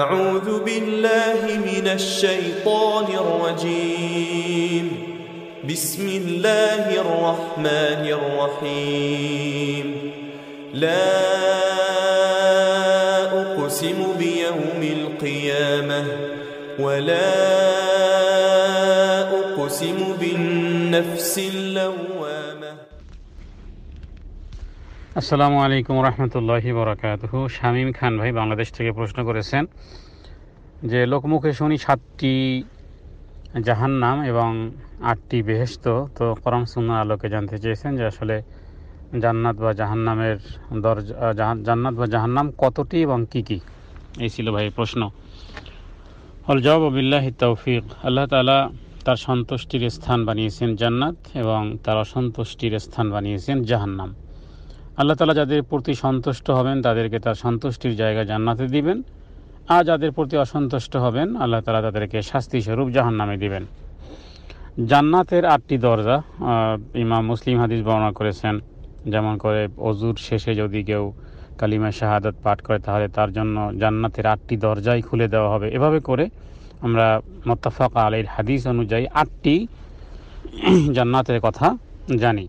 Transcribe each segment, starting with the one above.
أعوذ بالله من الشيطان الرجيم بسم الله الرحمن الرحيم لا أقسم بيوم القيامة ولا أقسم بالنفس اللوامة আসসালামু আলাইকুম রহমতুল্লাহি বরাকাতহ শামীম খান ভাই বাংলাদেশ থেকে প্রশ্ন করেছেন যে লোকমুখে শুনি সাতটি জাহান্নাম এবং আটটি বেহেস্ত তো করম সুন্দর আলোকে জানতে চেয়েছেন যে আসলে জান্নাত বা জাহান্নামের দরজা জান্নাত বা জাহান্নাম কতটি এবং কি কি এই ছিল ভাই প্রশ্ন হল জব বিল্লাহি তৌফিক আল্লাহ তালা তার সন্তুষ্টির স্থান বানিয়েছেন জান্নাত এবং তার অসন্তুষ্টির স্থান বানিয়েছেন জাহান্নাম আল্লাহ তালা যাদের প্রতি সন্তুষ্ট হবেন তাদেরকে তার সন্তুষ্টির জায়গা জান্নাতে দিবেন আর যাদের প্রতি অসন্তুষ্ট হবেন আল্লাহ তালা তাদেরকে শাস্তি স্বরূপ জাহান নামে দিবেন জান্নাতের আটটি দরজা ইমাম মুসলিম হাদিস বর্ণনা করেছেন যেমন করে অজুর শেষে যদি কেউ কালিমা শাহাদত পাঠ করে তাহলে তার জন্য জান্নাতের আটটি দরজাই খুলে দেওয়া হবে এভাবে করে আমরা মোত্তাফাক আলীর হাদিস অনুযায়ী আটটি জান্নাতের কথা জানি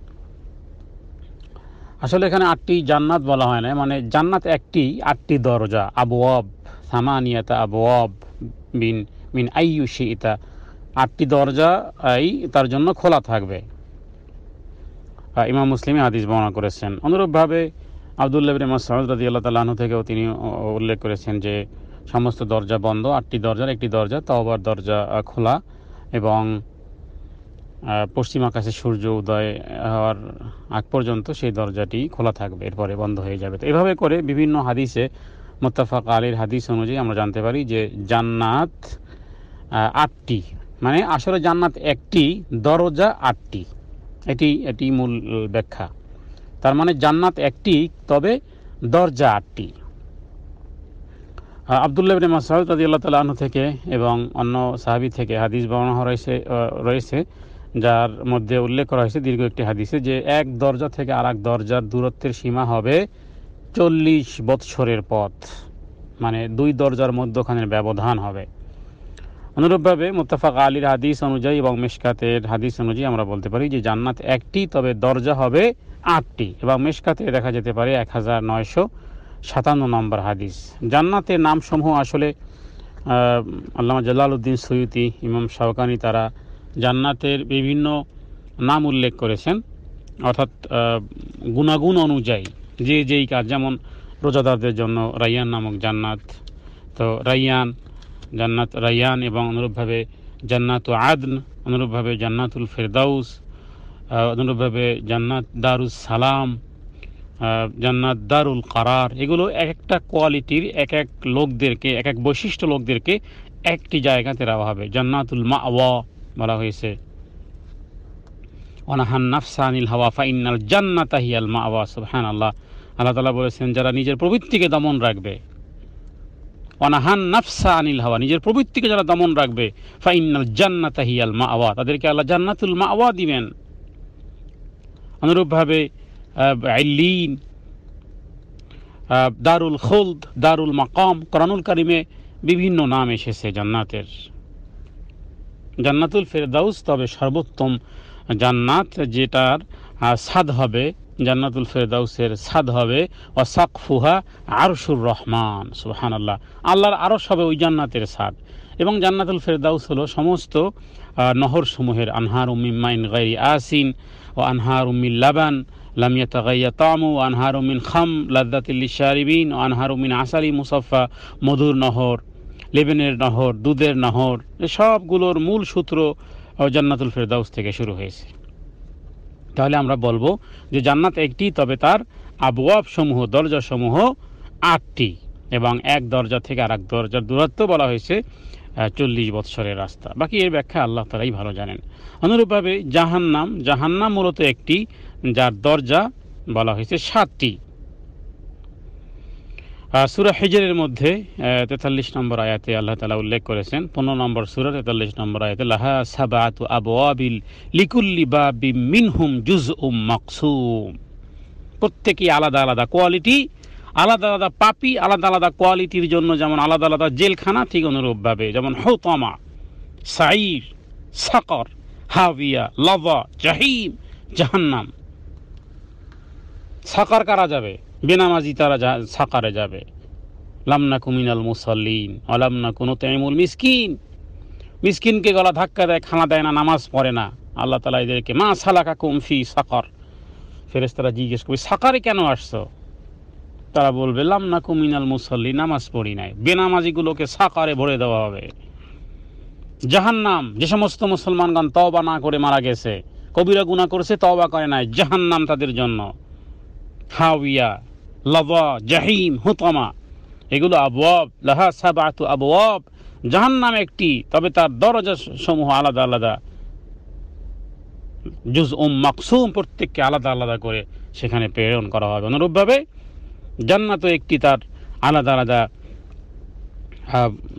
আসলে এখানে আটটি জান্নাত বলা হয় না মানে জান্নাত একটি আটটি দরজা আবু অব সামানিয়াতা আবু অব বিন মিন সি ইতা আটটি দরজা এই তার জন্য খোলা থাকবে ইমাম মুসলিমে হাদিস বর্ণনা করেছেন অনুরূপভাবে আবদুল্লাহ সাহদ রাজি আল্লাহ তাআলা থেকেও তিনি উল্লেখ করেছেন যে সমস্ত দরজা বন্ধ আটটি দরজার একটি দরজা তওবার দরজা খোলা এবং পশ্চিম আকাশে সূর্য উদয় হওয়ার আগ পর্যন্ত সেই দরজাটি খোলা থাকবে এরপরে বন্ধ হয়ে যাবে তো এভাবে করে বিভিন্ন হাদিসে মোত্তাফাক আলীর হাদিস অনুযায়ী আমরা জানতে পারি যে জান্নাত আটটি মানে আসলে জান্নাত একটি দরজা আটটি এটি এটি মূল ব্যাখ্যা তার মানে জান্নাত একটি তবে দরজা আটটি আবদুল্লাহ ইবনে মাসউদ রাদিয়াল্লাহু আল্লাহ আনহু থেকে এবং অন্য সাহাবি থেকে হাদিস বর্ণনা রয়েছে রয়েছে যার মধ্যে উল্লেখ করা হয়েছে দীর্ঘ একটি হাদিসে যে এক দরজা থেকে আর এক দরজার দূরত্বের সীমা হবে চল্লিশ বৎসরের পথ মানে দুই দরজার মধ্যখানের ব্যবধান হবে অনুরূপভাবে মোত্তাফাক আলীর হাদিস অনুযায়ী এবং মেশকাতের হাদিস অনুযায়ী আমরা বলতে পারি যে জান্নাত একটি তবে দরজা হবে আটটি এবং মেশকাতে দেখা যেতে পারে এক হাজার নয়শো সাতান্ন নম্বর হাদিস জান্নাতের নামসমূহ আসলে আল্লামা জালালউদ্দিন সৈয়দি ইমাম শাহকানি তারা জান্নাতের বিভিন্ন নাম উল্লেখ করেছেন অর্থাৎ গুণাগুণ অনুযায়ী যে যেই কাজ যেমন রোজাদারদের জন্য রাইয়ান নামক জান্নাত তো রাইয়ান জান্নাত রাইয়ান এবং অনুরূপভাবে জান্নাত আদন অনুরূপভাবে জান্নাতুল ফেরদাউস অনুরূপভাবে জান্নাত দারুস সালাম জান্নাত দারুল কারার এগুলো এক একটা কোয়ালিটির এক এক লোকদেরকে এক এক বৈশিষ্ট্য লোকদেরকে একটি জায়গাতে রাখা হবে জান্নাতুল মা বলা হয়েছে অনাহান নাফসানিল হাওয়া ফাইনাল জান্না মা আওয়া সুহান আল্লাহ আল্লাহ তালা বলেছেন যারা নিজের প্রবৃত্তিকে দমন রাখবে অনাহান নাফসা আনিল হাওয়া নিজের প্রবৃত্তিকে যারা দমন রাখবে ফাইনাল জান্না তাহিয়াল মা আওয়া তাদেরকে আল্লাহ জান্নাতুল মা আওয়া দিবেন অনুরূপভাবে আইলিন দারুল খুলদ দারুল মাকাম করানুল কারিমে বিভিন্ন নাম এসেছে জান্নাতের জান্নাতুল ফেরদাউস তবে সর্বোত্তম জান্নাত যেটার স্বাদ হবে জান্নাতুল ফেরদাউসের স্বাদ হবে অসাক ফুহা আরশুর রহমান সুহান আল্লাহ আল্লাহর আরস হবে ওই জান্নাতের স্বাদ এবং জান্নাতুল ফেরদাউস হলো সমস্ত নহরসমূহের আনহার উম্মিমাইন গাই আসিন ও আনহার উম্মিল লাবান লামিয়া তাম ও আনহার উমিন খাম লাদ্দাতিল্লি শারিবিন ও আনহার উমিন আসারি মুসাফা মধুর নহর লেবেনের নহর দুধের নহর সবগুলোর মূল সূত্র জান্নাতুল ফেরদাউস থেকে শুরু হয়েছে তাহলে আমরা বলবো যে জান্নাত একটি তবে তার আবওয়াব সমূহ দরজা সমূহ আটটি এবং এক দরজা থেকে আর এক দরজার দূরত্ব বলা হয়েছে চল্লিশ বৎসরের রাস্তা বাকি এর ব্যাখ্যা আল্লাহ তালাই ভালো জানেন অনুরূপভাবে জাহান্নাম জাহান্নাম মূলত একটি যার দরজা বলা হয়েছে সাতটি সুরা হিজরের মধ্যে তেতাল্লিশ নম্বর আয়াতে আল্লাহ তালা উল্লেখ করেছেন পনেরো নম্বর সুরা তেতাল্লিশ নম্বর আয়াতে লাহা সাবাত আবু আবিল লিকুল্লি বাবি মিনহুম জুজ উম মকসুম প্রত্যেকেই আলাদা আলাদা কোয়ালিটি আলাদা আলাদা পাপি আলাদা আলাদা কোয়ালিটির জন্য যেমন আলাদা আলাদা জেলখানা ঠিক অনুরূপভাবে যেমন হৌতমা সাইর সাকর হাবিয়া লবা জাহিম জাহান্নাম সাকর কারা যাবে বেনামাজি তারা সাকারে যাবে লামনা কুমিনাল মুসল্লিন অলামনা কোনো তেমুল মিসকিন মিসকিনকে গলা ধাক্কা দেয় খানা দেয় না নামাজ পড়ে না আল্লাহ তালা এদেরকে মা সালাকা কুমফি সাকর ফেরেস্তারা জিজ্ঞেস করবে সাকারে কেন আসছো তারা বলবে লামনা কুমিনাল মুসল্লি নামাজ পড়ি নাই বেনামাজিগুলোকে সাকারে ভরে দেওয়া হবে জাহান্নাম যে সমস্ত মুসলমানগণ তবা না করে মারা গেছে কবিরা গুণা করেছে তবা করে নাই জাহান্নাম তাদের জন্য হাউইয়া লাভা জাহিম হুতমা এগুলো আবওয়াব লাহা সাবাত আবওয়াব জাহান নাম একটি তবে তার দরজা সমূহ আলাদা আলাদা জুজ উম মাকসুম প্রত্যেককে আলাদা আলাদা করে সেখানে প্রেরণ করা হবে অনুরূপভাবে জান্নাত একটি তার আলাদা আলাদা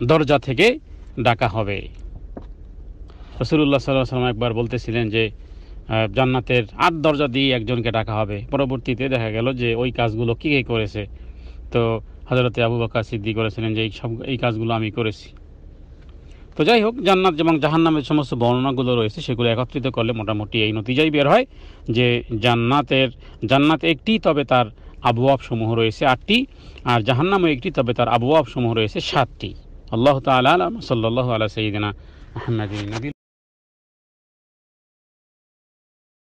দরজা থেকে ডাকা হবে রসুল্লাহ সাল্লাহ সাল্লাম একবার বলতেছিলেন যে জান্নাতের আট দরজা দিয়ে একজনকে ডাকা হবে পরবর্তীতে দেখা গেল যে ওই কাজগুলো কী কে করেছে তো হজরতে আবু বাকা সিদ্দি করেছিলেন যে এই সব এই কাজগুলো আমি করেছি তো যাই হোক জান্নাত এবং জাহান্নামের সমস্ত বর্ণনাগুলো রয়েছে সেগুলো একত্রিত করলে মোটামুটি এই নতিজাই বের হয় যে জান্নাতের জান্নাত একটি তবে তার আবহাওয়াব সমূহ রয়েছে আটটি আর জাহান্নামও একটি তবে তার আবহাওয়াব সমূহ রয়েছে সাতটি আল্লাহ তালা সাল্লাহ আলা সঈদিনা আহমদিন